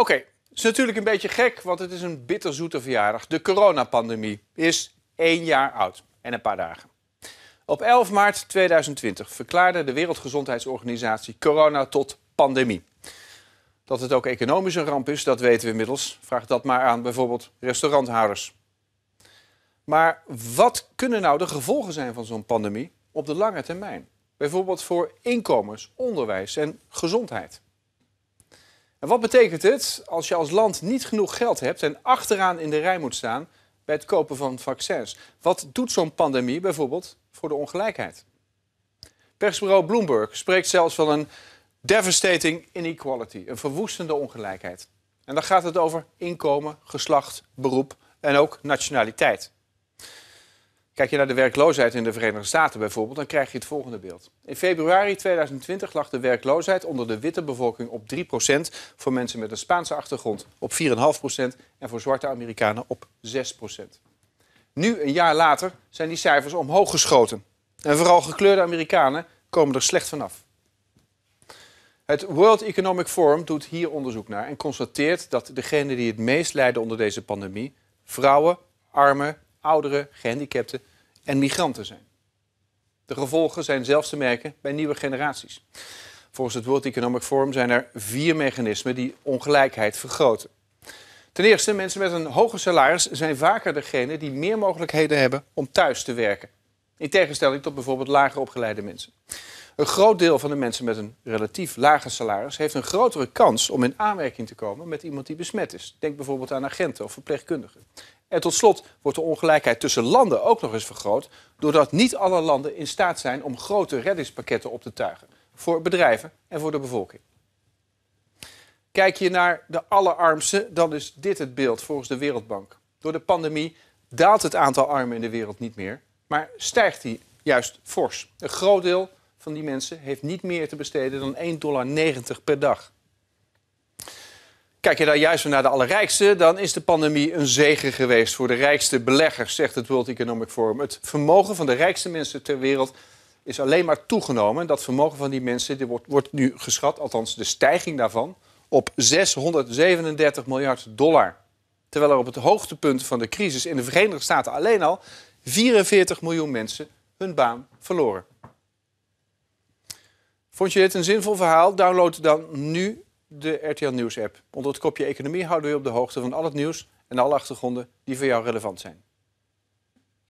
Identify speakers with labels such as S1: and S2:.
S1: Oké, okay. is natuurlijk een beetje gek, want het is een bitterzoete verjaardag. De coronapandemie is één jaar oud en een paar dagen. Op 11 maart 2020 verklaarde de Wereldgezondheidsorganisatie corona tot pandemie. Dat het ook economisch een ramp is, dat weten we inmiddels. Vraag dat maar aan bijvoorbeeld restauranthouders. Maar wat kunnen nou de gevolgen zijn van zo'n pandemie op de lange termijn? Bijvoorbeeld voor inkomens, onderwijs en gezondheid. En wat betekent het als je als land niet genoeg geld hebt en achteraan in de rij moet staan bij het kopen van vaccins? Wat doet zo'n pandemie bijvoorbeeld voor de ongelijkheid? Persbureau Bloomberg spreekt zelfs van een devastating inequality, een verwoestende ongelijkheid. En dan gaat het over inkomen, geslacht, beroep en ook nationaliteit. Kijk je naar de werkloosheid in de Verenigde Staten bijvoorbeeld, dan krijg je het volgende beeld. In februari 2020 lag de werkloosheid onder de witte bevolking op 3% voor mensen met een Spaanse achtergrond, op 4,5% en voor zwarte Amerikanen op 6%. Nu, een jaar later, zijn die cijfers omhoog geschoten. En vooral gekleurde Amerikanen komen er slecht vanaf. Het World Economic Forum doet hier onderzoek naar en constateert dat degenen die het meest lijden onder deze pandemie vrouwen, armen ouderen, gehandicapten en migranten zijn. De gevolgen zijn zelfs te merken bij nieuwe generaties. Volgens het World Economic Forum zijn er vier mechanismen die ongelijkheid vergroten. Ten eerste, mensen met een hoger salaris zijn vaker degene die meer mogelijkheden hebben om thuis te werken. In tegenstelling tot bijvoorbeeld lager opgeleide mensen. Een groot deel van de mensen met een relatief lager salaris heeft een grotere kans om in aanmerking te komen met iemand die besmet is. Denk bijvoorbeeld aan agenten of verpleegkundigen. En tot slot wordt de ongelijkheid tussen landen ook nog eens vergroot, doordat niet alle landen in staat zijn om grote reddingspakketten op te tuigen voor bedrijven en voor de bevolking. Kijk je naar de allerarmsten, dan is dit het beeld volgens de Wereldbank. Door de pandemie daalt het aantal armen in de wereld niet meer, maar stijgt die juist fors. Een groot deel van die mensen heeft niet meer te besteden dan 1,90 dollar per dag. Kijk je daar juist naar de allerrijkste, dan is de pandemie een zegen geweest voor de rijkste beleggers, zegt het World Economic Forum. Het vermogen van de rijkste mensen ter wereld is alleen maar toegenomen. Dat vermogen van die mensen wordt, wordt nu geschat, althans de stijging daarvan, op 637 miljard dollar. Terwijl er op het hoogtepunt van de crisis in de Verenigde Staten alleen al 44 miljoen mensen hun baan verloren. Vond je dit een zinvol verhaal? Download dan nu de RTL Nieuws app. Onder het kopje economie houden we je op de hoogte van al het nieuws en alle achtergronden die voor jou relevant zijn.